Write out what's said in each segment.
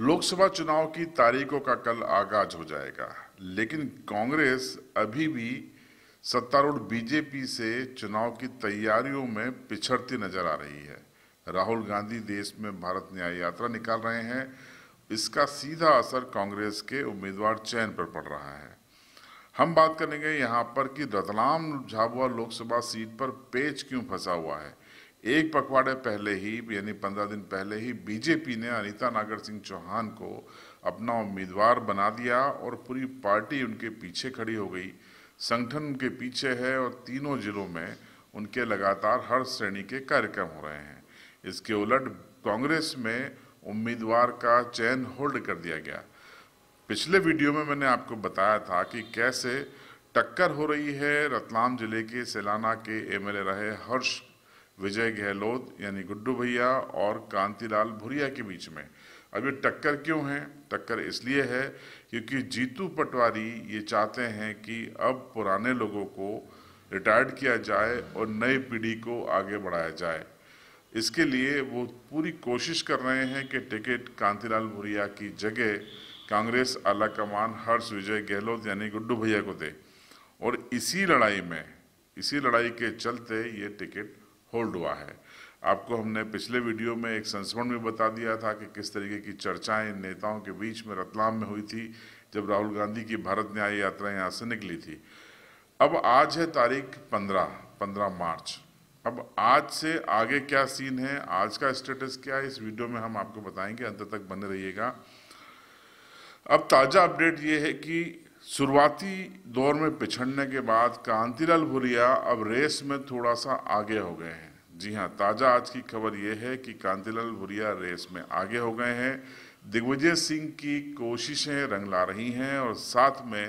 लोकसभा चुनाव की तारीखों का कल आगाज हो जाएगा लेकिन कांग्रेस अभी भी सत्तारूढ़ बीजेपी से चुनाव की तैयारियों में पिछड़ती नजर आ रही है राहुल गांधी देश में भारत न्याय यात्रा निकाल रहे हैं इसका सीधा असर कांग्रेस के उम्मीदवार चयन पर पड़ रहा है हम बात करेंगे यहाँ पर कि रतलाम झाबुआ लोकसभा सीट पर पेच क्यों फंसा हुआ है एक पखवाड़े पहले ही यानी पंद्रह दिन पहले ही बीजेपी ने अनिता नागर सिंह चौहान को अपना उम्मीदवार बना दिया और पूरी पार्टी उनके पीछे खड़ी हो गई संगठन उनके पीछे है और तीनों जिलों में उनके लगातार हर श्रेणी के कार्यक्रम हो रहे हैं इसके उलट कांग्रेस में उम्मीदवार का चयन होल्ड कर दिया गया पिछले वीडियो में मैंने आपको बताया था कि कैसे टक्कर हो रही है रतलाम जिले के सैलाना के एमएलए रहे हर्ष विजय गहलोत यानी गुड्डू भैया और कांतिलाल भुरिया के बीच में अब ये टक्कर क्यों है टक्कर इसलिए है क्योंकि जीतू पटवारी ये चाहते हैं कि अब पुराने लोगों को रिटायर्ड किया जाए और नई पीढ़ी को आगे बढ़ाया जाए इसके लिए वो पूरी कोशिश कर रहे हैं कि टिकट कांतिलाल भुरिया की जगह कांग्रेस आला कमान हर्ष विजय गहलोत यानी गुड्डू भैया को दे और इसी लड़ाई में इसी लड़ाई के चलते ये टिकट होल्ड हुआ है आपको हमने पिछले वीडियो में एक संस्मरण भी बता दिया था कि किस तरीके की चर्चाएं नेताओं के बीच में रतलाम में हुई थी जब राहुल गांधी की भारत न्याय यात्रा यहाँ से निकली थी अब आज है तारीख पंद्रह पंद्रह मार्च अब आज से आगे क्या सीन है आज का स्टेटस क्या है इस वीडियो में हम आपको बताएंगे अंत तक बने रहिएगा अब ताज़ा अपडेट ये है कि शुरुआती दौर में पिछड़ने के बाद कांतिलाल भुरिया अब रेस में थोड़ा सा आगे हो गए हैं जी हाँ ताज़ा आज की खबर यह है कि कांतिलाल भुरिया रेस में आगे हो गए हैं दिग्विजय सिंह की कोशिशें रंग ला रही हैं और साथ में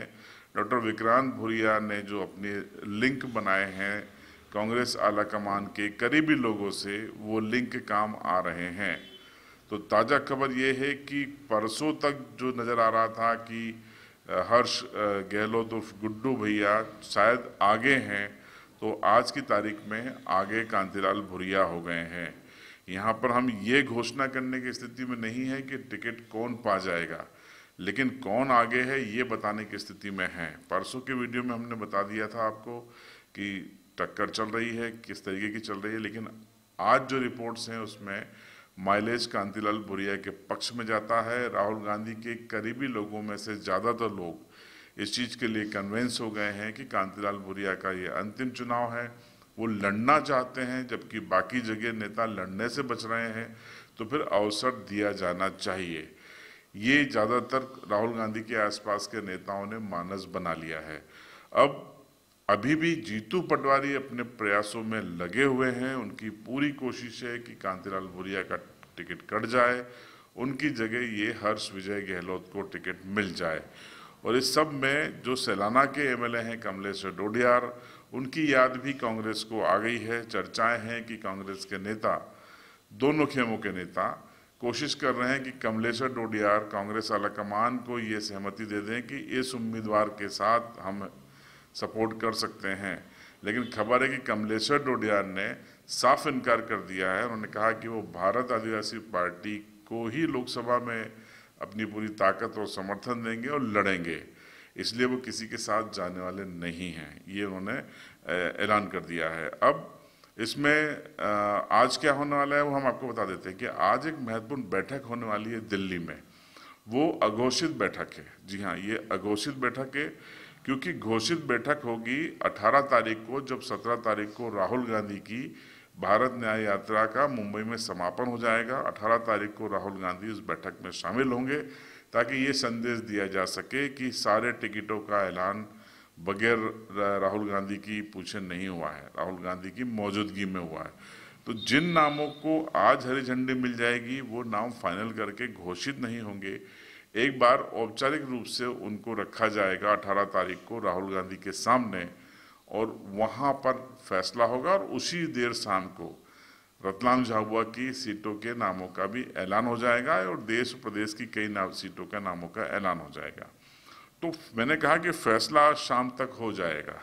डॉक्टर विक्रांत भुरिया ने जो अपने लिंक बनाए हैं कांग्रेस आला कमान के करीबी लोगों से वो लिंक काम आ रहे हैं तो ताज़ा खबर ये है कि परसों तक जो नज़र आ रहा था कि हर्ष गहलोत उर्फ गुड्डू भैया शायद आगे हैं तो आज की तारीख में आगे कांतिलाल भुरिया हो गए हैं यहाँ पर हम ये घोषणा करने की स्थिति में नहीं है कि टिकट कौन पा जाएगा लेकिन कौन आगे है ये बताने की स्थिति में है परसों के वीडियो में हमने बता दिया था आपको कि टक्कर चल रही है किस तरीके की चल रही है लेकिन आज जो रिपोर्ट्स हैं उसमें माइलेज कांतिलाल भुरिया के पक्ष में जाता है राहुल गांधी के करीबी लोगों में से ज़्यादातर लोग इस चीज़ के लिए कन्वेंस हो गए हैं कि कांतिलाल भुरिया का ये अंतिम चुनाव है वो लड़ना चाहते हैं जबकि बाकी जगह नेता लड़ने से बच रहे हैं तो फिर अवसर दिया जाना चाहिए ये ज़्यादातर राहुल गांधी के आसपास के नेताओं ने मानस बना लिया है अब अभी भी जीतू पटवारी अपने प्रयासों में लगे हुए हैं उनकी पूरी कोशिश है कि कांतिलाल भूरिया का टिकट कट जाए उनकी जगह ये हर्ष विजय गहलोत को टिकट मिल जाए और इस सब में जो सैलाना के एमएलए हैं कमलेश डोडियार उनकी याद भी कांग्रेस को आ गई है चर्चाएं हैं कि कांग्रेस के नेता दोनों खेमों के नेता कोशिश कर रहे हैं कि कमलेश्वर डोडियार कांग्रेस आलाकमान को ये सहमति दे दें कि इस उम्मीदवार के साथ हम सपोर्ट कर सकते हैं लेकिन खबर है कि कमलेश्वर डोडियार ने साफ इनकार कर दिया है उन्होंने कहा कि वो भारत आदिवासी पार्टी को ही लोकसभा में अपनी पूरी ताकत और समर्थन देंगे और लड़ेंगे इसलिए वो किसी के साथ जाने वाले नहीं हैं ये उन्होंने ऐलान कर दिया है अब इसमें आज क्या होने वाला है वो हम आपको बता देते हैं कि आज एक महत्वपूर्ण बैठक होने वाली है दिल्ली में वो अघोषित बैठक है जी हाँ ये अघोषित बैठक है क्योंकि घोषित बैठक होगी 18 तारीख को जब 17 तारीख को राहुल गांधी की भारत न्याय यात्रा का मुंबई में समापन हो जाएगा 18 तारीख को राहुल गांधी उस बैठक में शामिल होंगे ताकि ये संदेश दिया जा सके कि सारे टिकटों का ऐलान बगैर राहुल गांधी की पूछे नहीं हुआ है राहुल गांधी की मौजूदगी में हुआ है तो जिन नामों को आज हरी झंडी मिल जाएगी वो नाम फाइनल करके घोषित नहीं होंगे एक बार औपचारिक रूप से उनको रखा जाएगा अठारह तारीख को राहुल गांधी के सामने और वहाँ पर फैसला होगा और उसी देर शाम को रतलाम झाबुआ की सीटों के नामों का भी ऐलान हो जाएगा और देश प्रदेश की कई नाम सीटों के नामों का ऐलान हो जाएगा तो मैंने कहा कि फैसला शाम तक हो जाएगा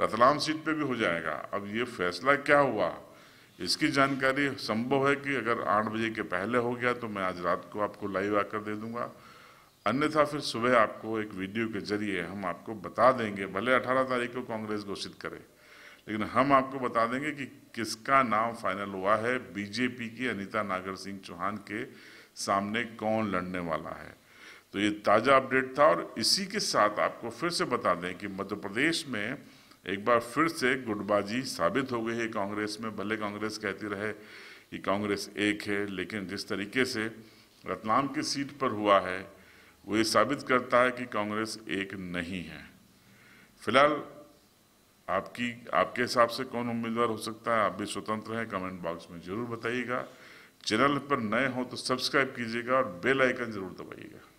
रतलाम सीट पे भी हो जाएगा अब ये फैसला क्या हुआ इसकी जानकारी संभव है कि अगर आठ बजे के पहले हो गया तो मैं आज रात को आपको लाइव आकर दे दूंगा अन्यथा फिर सुबह आपको एक वीडियो के जरिए हम आपको बता देंगे भले 18 तारीख को कांग्रेस घोषित करे लेकिन हम आपको बता देंगे कि किसका नाम फाइनल हुआ है बीजेपी की अनिता नागर सिंह चौहान के सामने कौन लड़ने वाला है तो ये ताज़ा अपडेट था और इसी के साथ आपको फिर से बता दें कि मध्य प्रदेश में एक बार फिर से गुटबाजी साबित हो गई है कांग्रेस में भले कांग्रेस कहती रहे कि कांग्रेस एक है लेकिन जिस तरीके से रतलाम की सीट पर हुआ है वो ये साबित करता है कि कांग्रेस एक नहीं है फिलहाल आपकी आपके हिसाब से कौन उम्मीदवार हो सकता है आप भी स्वतंत्र हैं कमेंट बॉक्स में ज़रूर बताइएगा चैनल पर नए हों तो सब्सक्राइब कीजिएगा और बेल आइकन ज़रूर दबाइएगा